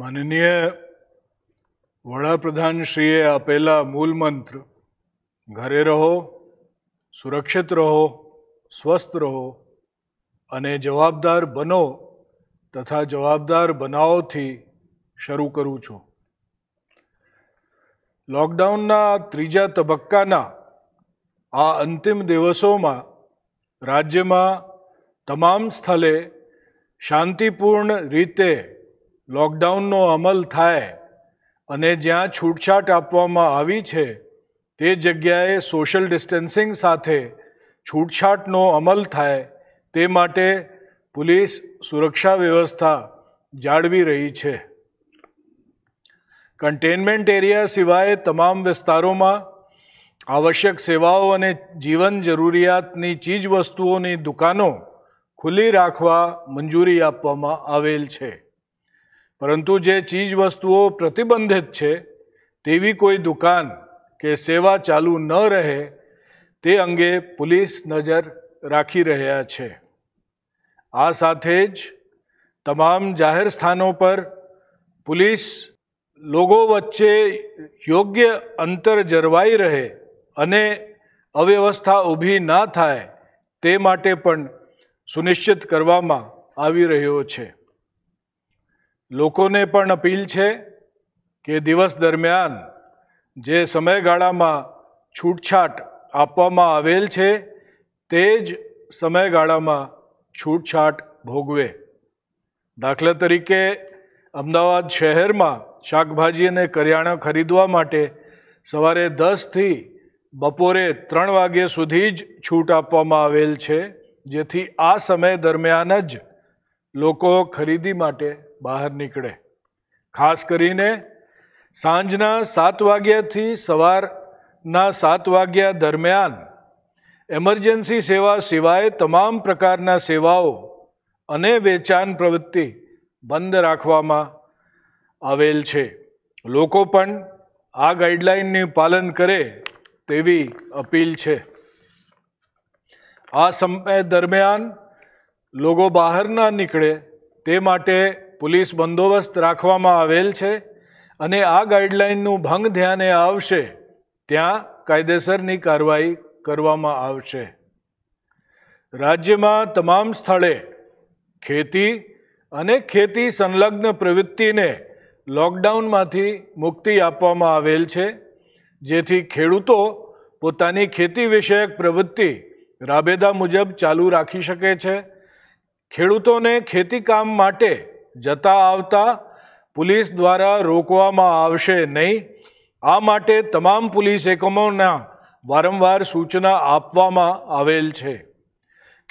માનનીય વડાપ્રધાનશ્રીએ આપેલા મૂલ મંત્ર ઘરે રહો સુરક્ષિત રહો સ્વસ્થ રહો અને જવાબદાર બનો તથા જવાબદાર બનાવોથી શરૂ કરું છું લોકડાઉનના ત્રીજા તબક્કાના આ અંતિમ દિવસોમાં રાજ્યમાં તમામ સ્થળે શાંતિપૂર્ણ રીતે લોકડાઉનનો અમલ થાય અને જ્યાં છૂટછાટ આપવામાં આવી છે તે જગ્યાએ સોશિયલ ડિસ્ટન્સિંગ સાથે છૂટછાટનો અમલ થાય તે માટે પોલીસ સુરક્ષા વ્યવસ્થા જાળવી રહી છે કન્ટેનમેન્ટ એરિયા સિવાય તમામ વિસ્તારોમાં આવશ્યક સેવાઓ અને જીવન જરૂરિયાતની ચીજવસ્તુઓની દુકાનો ખુલ્લી રાખવા મંજૂરી આપવામાં આવેલ છે પરંતુ જે ચીજ વસ્તુઓ પ્રતિબંધિત છે તેવી કોઈ દુકાન કે સેવા ચાલુ ન રહે તે અંગે પોલીસ નજર રાખી રહ્યા છે આ સાથે જ તમામ જાહેર સ્થાનો પર પોલીસ લોકો વચ્ચે યોગ્ય અંતર જળવાઈ રહે અને અવ્યવસ્થા ઊભી ના થાય તે માટે પણ સુનિશ્ચિત કરવામાં આવી રહ્યો છે લોકોને પણ અપીલ છે કે દિવસ દરમિયાન જે સમયગાળામાં છૂટછાટ આપવામાં આવેલ છે તે જ સમયગાળામાં છૂટછાટ ભોગવે દાખલા તરીકે અમદાવાદ શહેરમાં શાકભાજી અને કરિયાણા ખરીદવા માટે સવારે દસથી બપોરે ત્રણ વાગ્યા સુધી જ છૂટ આપવામાં આવેલ છે જેથી આ સમય દરમિયાન જ લોકો ખરીદી માટે બહાર નીકળે ખાસ કરીને સાંજના સાત વાગ્યાથી સવારના સાત વાગ્યા દરમિયાન એમરજન્સી સેવા સિવાય તમામ પ્રકારના સેવાઓ અને વેચાણ પ્રવૃત્તિ બંધ રાખવામાં આવેલ છે લોકો પણ આ ગાઈડલાઇનની પાલન કરે તેવી અપીલ છે આ સમય દરમિયાન લોકો બહાર ના નીકળે તે માટે પોલીસ બંદોબસ્ત રાખવામાં આવેલ છે અને આ ગાઈડલાઇનનું ભંગ ધ્યાને આવશે ત્યાં કાયદેસરની કાર્યવાહી કરવામાં આવશે રાજ્યમાં તમામ સ્થળે ખેતી અને ખેતી સંલગ્ન પ્રવૃત્તિને લોકડાઉનમાંથી મુક્તિ આપવામાં આવેલ છે જેથી ખેડૂતો પોતાની ખેતી વિષયક પ્રવૃત્તિ રાબેદા મુજબ ચાલુ રાખી શકે છે ખેડૂતોને ખેતીકામ માટે જતા આવતા પોલીસ દ્વારા રોકવામાં આવશે નહીં આ માટે તમામ પોલીસ એકમોના વારંવાર સૂચના આપવામાં આવેલ છે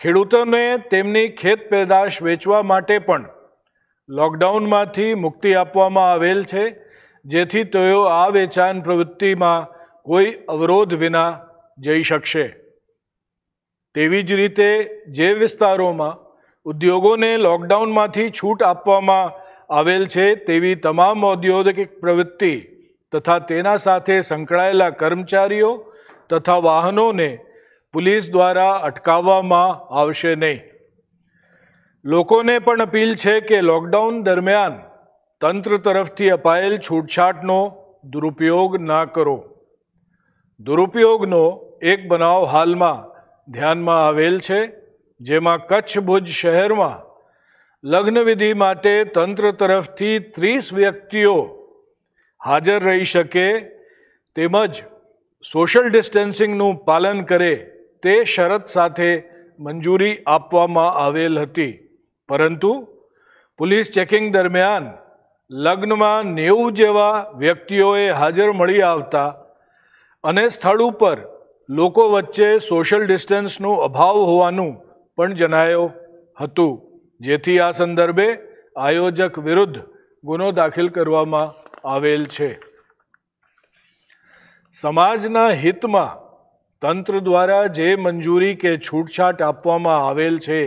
ખેડૂતોને તેમની ખેત પેદાશ વેચવા માટે પણ લોકડાઉનમાંથી મુક્તિ આપવામાં આવેલ છે જેથી તેઓ આ વેચાણ પ્રવૃત્તિમાં કોઈ અવરોધ વિના જઈ શકશે તેવી જ રીતે જે વિસ્તારોમાં ઉદ્યોગોને લોકડાઉનમાંથી છૂટ આપવામાં આવેલ છે તેવી તમામ ઔદ્યોગિક પ્રવૃત્તિ તથા તેના સાથે સંકળાયેલા કર્મચારીઓ તથા વાહનોને પોલીસ દ્વારા અટકાવવામાં આવશે નહીં લોકોને પણ અપીલ છે કે લોકડાઉન દરમિયાન તંત્ર તરફથી અપાયેલ છૂટછાટનો દુરુપયોગ ના કરો દુરુપયોગનો એક બનાવ હાલમાં ધ્યાનમાં આવેલ છે જેમાં કચ્છ ભુજ શહેરમાં લગ્નવિધિ માટે તંત્ર તરફથી ત્રીસ વ્યક્તિઓ હાજર રહી શકે તેમજ સોશિયલ ડિસ્ટન્સિંગનું પાલન કરે તે શરત સાથે મંજૂરી આપવામાં આવેલ હતી પરંતુ પોલીસ ચેકિંગ દરમિયાન લગ્નમાં નેવું જેવા વ્યક્તિઓએ હાજર મળી આવતા અને સ્થળ ઉપર લોકો વચ્ચે સોશિયલ ડિસ્ટન્સનો અભાવ હોવાનું પણ જણાયો હતું જેથી આ સંદર્ભે આયોજક વિરુદ્ધ ગુનો દાખલ કરવામાં આવેલ છે સમાજના હિતમાં તંત્ર દ્વારા જે મંજૂરી કે છૂટછાટ આપવામાં આવેલ છે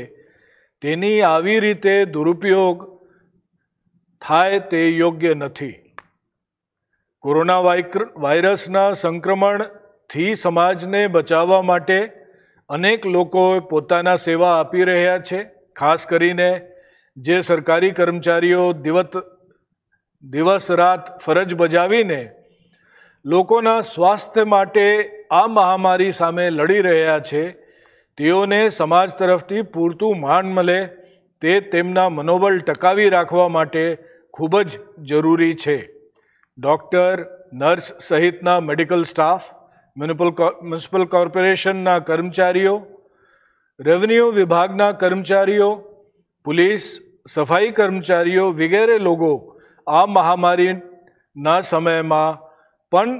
તેની આવી રીતે દુરુપયોગ થાય તે યોગ્ય નથી કોરોના વાયરસના સંક્રમણથી સમાજને બચાવવા માટે અનેક લોકો પોતાના સેવા આપી રહ્યા છે ખાસ કરીને જે સરકારી કર્મચારીઓ દિવત દિવસ રાત ફરજ બજાવીને લોકોના સ્વાસ્થ્ય માટે આ મહામારી સામે લડી રહ્યા છે તેઓને સમાજ તરફથી પૂરતું માન મળે તે તેમના મનોબળ ટકાવી રાખવા માટે ખૂબ જ જરૂરી છે ડૉક્ટર નર્સ સહિતના મેડિકલ સ્ટાફ મ્યુનિપલ મ્યુનિસિપલ કોર્પોરેશનના કર્મચારીઓ રેવન્યુ વિભાગના કર્મચારીઓ પોલીસ સફાઈ કર્મચારીઓ વગેરે લોકો આ મહામારીના સમયમાં પણ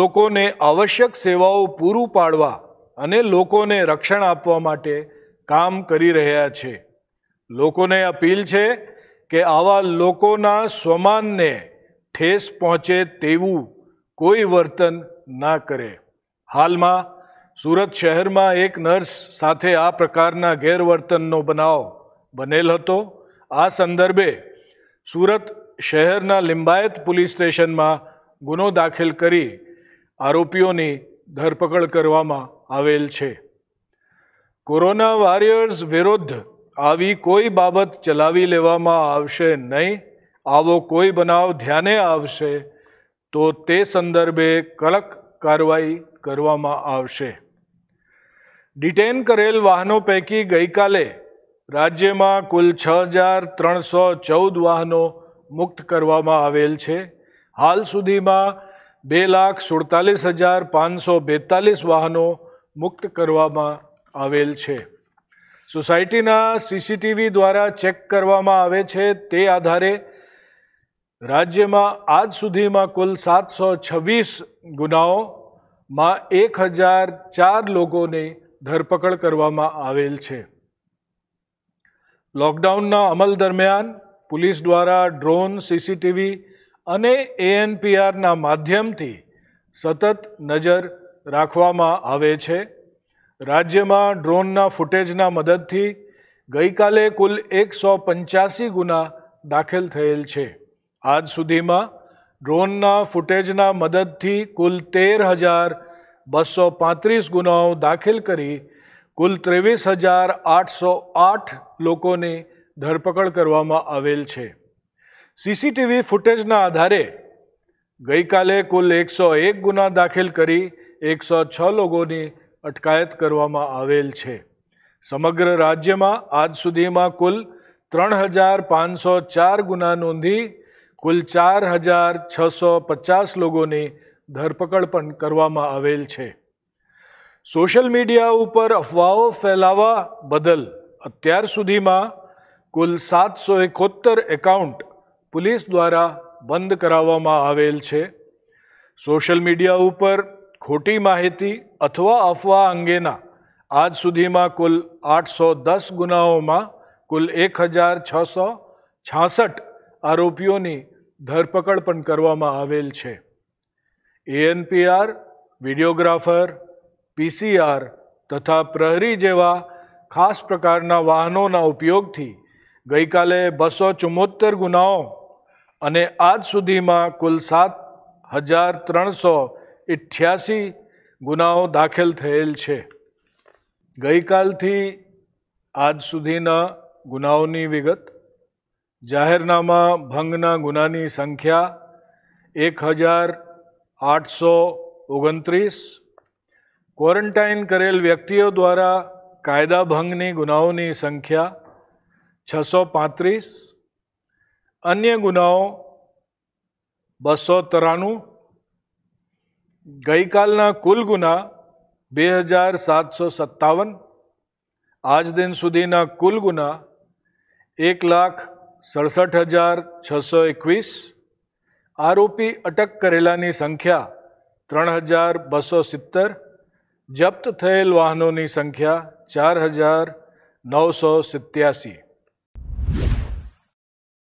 લોકોને આવશ્યક સેવાઓ પૂરું પાડવા અને લોકોને રક્ષણ આપવા માટે કામ કરી રહ્યા છે લોકોને અપીલ છે કે આવા લોકોના સ્વમાનને ઠેસ પહોંચે તેવું કોઈ વર્તન ના કરે હાલમાં સુરત શહેરમાં એક નર્સ સાથે આ પ્રકારના ગેરવર્તનનો બનાવ બનેલ હતો આ સંદર્ભે સુરત શહેરના લિંબાયત પોલીસ સ્ટેશનમાં ગુનો દાખલ કરી આરોપીઓની ધરપકડ કરવામાં આવેલ છે કોરોના વોરિયર્સ વિરુદ્ધ આવી કોઈ બાબત ચલાવી લેવામાં આવશે નહીં આવો કોઈ બનાવ ધ્યાને આવશે તો તે સંદર્ભે કડક કાર્યવાહી કરવામાં આવશે ડિટેન કરેલ વાહનો પૈકી ગઈકાલે રાજ્યમાં કુલ છ હજાર ત્રણસો ચૌદ વાહનો મુક્ત કરવામાં આવેલ છે હાલ સુધીમાં બે લાખ સુડતાલીસ હજાર પાંચસો બેતાલીસ વાહનો મુક્ત કરવામાં આવેલ છે સોસાયટીના સીસીટીવી દ્વારા ચેક કરવામાં આવે છે તે આધારે રાજ્યમાં આજ સુધીમાં કુલ સાતસો છવ્વીસ ગુનાઓમાં એક હજાર ચાર લોકોની ધરપકડ કરવામાં આવેલ છે લોકડાઉનના અમલ દરમિયાન પોલીસ દ્વારા ડ્રોન સીસીટીવી અને એએનપીઆરના માધ્યમથી સતત નજર રાખવામાં આવે છે રાજ્યમાં ડ્રોનના ફૂટેજના મદદથી ગઈકાલે કુલ એકસો પંચ્યાસી ગુના દાખલ થયેલ છે આજ સુધીમાં ડ્રોનના ફૂટેજના મદદથી કુલ તેર હજાર બસો પાંત્રીસ ગુનાઓ દાખલ કરી કુલ ત્રેવીસ હજાર આઠસો આઠ લોકોની ધરપકડ કરવામાં આવેલ છે સીસીટીવી ફૂટેજના આધારે ગઈકાલે કુલ એકસો એક ગુના દાખલ કરી એકસો છ લોકોની અટકાયત કરવામાં આવેલ છે સમગ્ર રાજ્યમાં આજ સુધીમાં કુલ ત્રણ હજાર પાંચસો ચાર ગુના નોંધી કુલ ચાર હજાર છસો પચાસ લોકોની ધરપકડ પણ કરવામાં આવેલ છે સોશિયલ મીડિયા ઉપર અફવાઓ ફેલાવવા બદલ અત્યાર સુધીમાં કુલ સાતસો એકોતેર એકાઉન્ટ પોલીસ દ્વારા બંધ કરાવવામાં આવેલ છે સોશિયલ મીડિયા ઉપર ખોટી માહિતી અથવા અફવા અંગેના આજ સુધીમાં કુલ આઠસો દસ ગુનાઓમાં કુલ એક હજાર છસો છાસઠ આરોપીઓની ધરપકડ પણ કરવામાં આવેલ છે એએનપીઆર વિડીયોગ્રાફર પીસીઆર તથા પ્રહરી જેવા ખાસ પ્રકારના વાહનોના ઉપયોગથી ગઈકાલે બસો ચુમ્મોતેર ગુનાઓ અને આજ સુધીમાં કુલ સાત હજાર ત્રણસો અઠ્યાસી ગુનાઓ દાખલ થયેલ છે ગઈકાલથી આજ સુધીના ગુનાઓની વિગત જાહેરનામા ભંગના ગુનાની સંખ્યા એક હજાર આઠસો ઓગણત્રીસ ક્વોરન્ટાઇન કરેલ વ્યક્તિઓ દ્વારા કાયદા ભંગની ગુનાઓની સંખ્યા છસો પાંત્રીસ અન્ય ગુનાઓ બસો ત્રાણું ગઈકાલના કુલ ગુના બે હજાર સાતસો સત્તાવન આજ દિન સુધીના કુલ ગુના એક લાખ સડસઠ હજાર છસો એકવીસ આરોપી અટક કરેલાની સંખ્યા ત્રણ હજાર બસો સિત્તેર જપ્ત થયેલ વાહનોની સંખ્યા ચાર હજાર નવસો સિત્યાસી